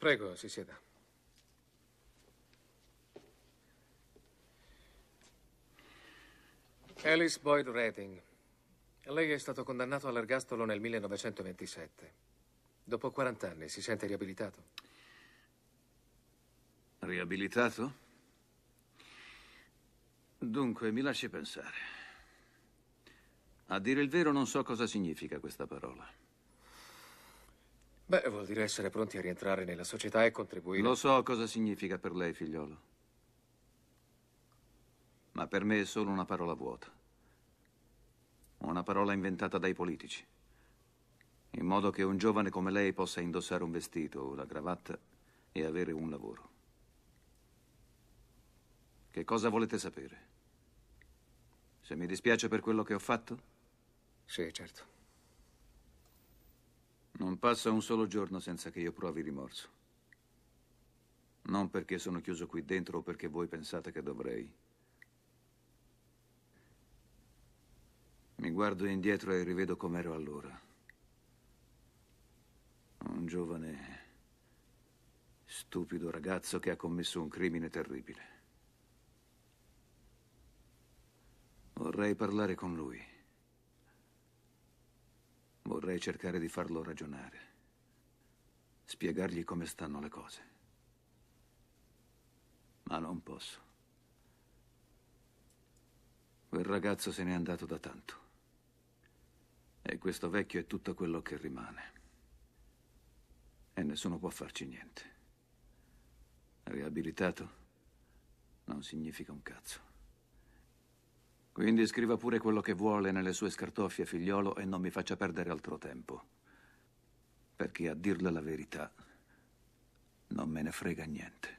Prego, si sieda. Alice Boyd Redding. Lei è stato condannato all'ergastolo nel 1927. Dopo 40 anni si sente riabilitato? Riabilitato? Dunque, mi lasci pensare. A dire il vero non so cosa significa questa parola. Beh, vuol dire essere pronti a rientrare nella società e contribuire. Lo so cosa significa per lei, figliolo. Ma per me è solo una parola vuota. Una parola inventata dai politici. In modo che un giovane come lei possa indossare un vestito o la cravatta e avere un lavoro. Che cosa volete sapere? Se mi dispiace per quello che ho fatto? Sì, certo. Non passa un solo giorno senza che io provi rimorso. Non perché sono chiuso qui dentro o perché voi pensate che dovrei. Mi guardo indietro e rivedo com'ero allora. Un giovane, stupido ragazzo che ha commesso un crimine terribile. Vorrei parlare con lui vorrei cercare di farlo ragionare, spiegargli come stanno le cose. Ma non posso. Quel ragazzo se n'è andato da tanto. E questo vecchio è tutto quello che rimane. E nessuno può farci niente. Riabilitato non significa un cazzo. Quindi scriva pure quello che vuole nelle sue scartoffie, figliolo, e non mi faccia perdere altro tempo. Perché a dirle la verità non me ne frega niente.